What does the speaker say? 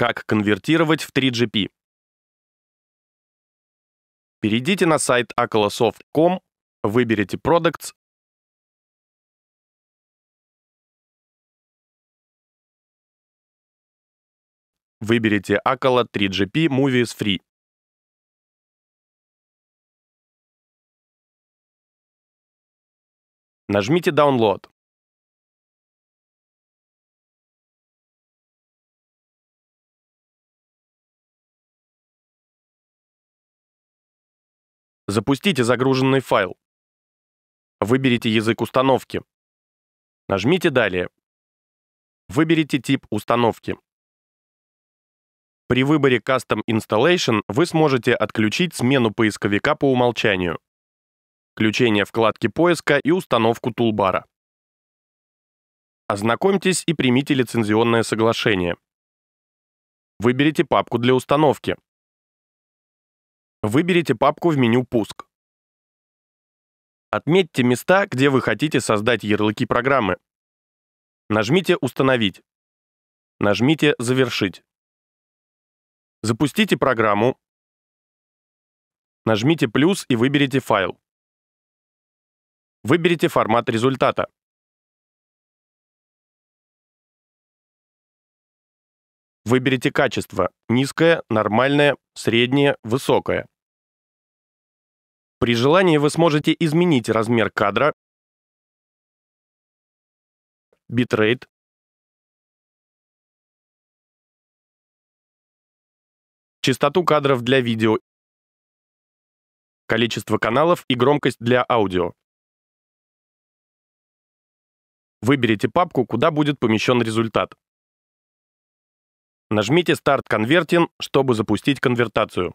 Как конвертировать в 3GP. Перейдите на сайт acolosoft.com, выберите Products Выберите Acala 3GP Movies Free. Нажмите Download. Запустите загруженный файл. Выберите язык установки. Нажмите «Далее». Выберите тип установки. При выборе Custom Installation вы сможете отключить смену поисковика по умолчанию, включение вкладки поиска и установку тулбара. Ознакомьтесь и примите лицензионное соглашение. Выберите папку для установки. Выберите папку в меню «Пуск». Отметьте места, где вы хотите создать ярлыки программы. Нажмите «Установить». Нажмите «Завершить». Запустите программу. Нажмите «Плюс» и выберите файл. Выберите формат результата. Выберите качество – низкое, нормальное, среднее, высокое. При желании вы сможете изменить размер кадра, битрейт, частоту кадров для видео, количество каналов и громкость для аудио. Выберите папку, куда будет помещен результат. Нажмите «Старт конвертин», чтобы запустить конвертацию.